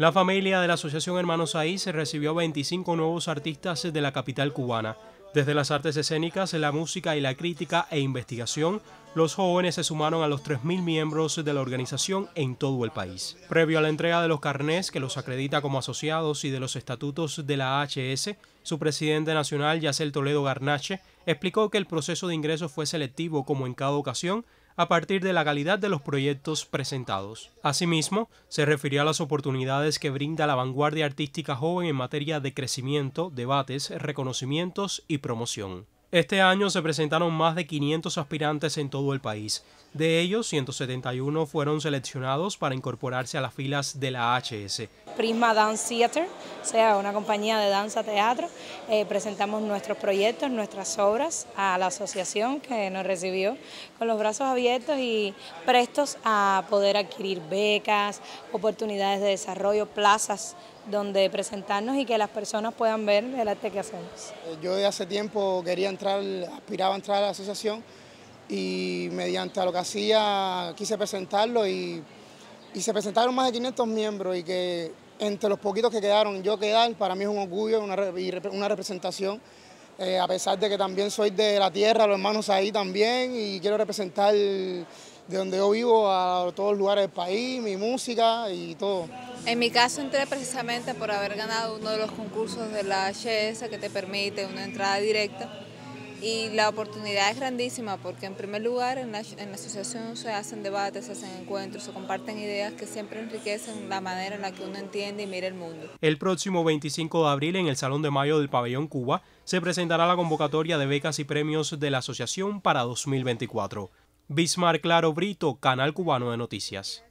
La familia de la Asociación Hermanos se recibió 25 nuevos artistas de la capital cubana. Desde las artes escénicas, la música y la crítica e investigación, los jóvenes se sumaron a los 3.000 miembros de la organización en todo el país. Previo a la entrega de los carnés que los acredita como asociados y de los estatutos de la HS, su presidente nacional, Yacel Toledo Garnache, explicó que el proceso de ingreso fue selectivo como en cada ocasión, a partir de la calidad de los proyectos presentados. Asimismo, se refirió a las oportunidades que brinda la vanguardia artística joven en materia de crecimiento, debates, reconocimientos y promoción. Este año se presentaron más de 500 aspirantes en todo el país. De ellos, 171 fueron seleccionados para incorporarse a las filas de la HS. Prisma Dance Theater, o sea, una compañía de danza-teatro. Eh, presentamos nuestros proyectos, nuestras obras a la asociación que nos recibió con los brazos abiertos y prestos a poder adquirir becas, oportunidades de desarrollo, plazas donde presentarnos y que las personas puedan ver el arte que hacemos. Eh, yo de hace tiempo quería entrar, aspiraba a entrar a la asociación y mediante lo que hacía quise presentarlo y, se presentaron más de 500 miembros y que entre los poquitos que quedaron yo quedar para mí es un orgullo una, y una representación. Eh, a pesar de que también soy de la tierra, los hermanos ahí también, y quiero representar de donde yo vivo a todos los lugares del país, mi música y todo. En mi caso entré precisamente por haber ganado uno de los concursos de la HS que te permite una entrada directa y la oportunidad es grandísima porque en primer lugar en la, en la asociación se hacen debates, se hacen encuentros, se comparten ideas que siempre enriquecen la manera en la que uno entiende y mira el mundo. El próximo 25 de abril en el Salón de Mayo del Pabellón Cuba se presentará la convocatoria de becas y premios de la asociación para 2024. Bismarck Claro Brito, Canal Cubano de Noticias.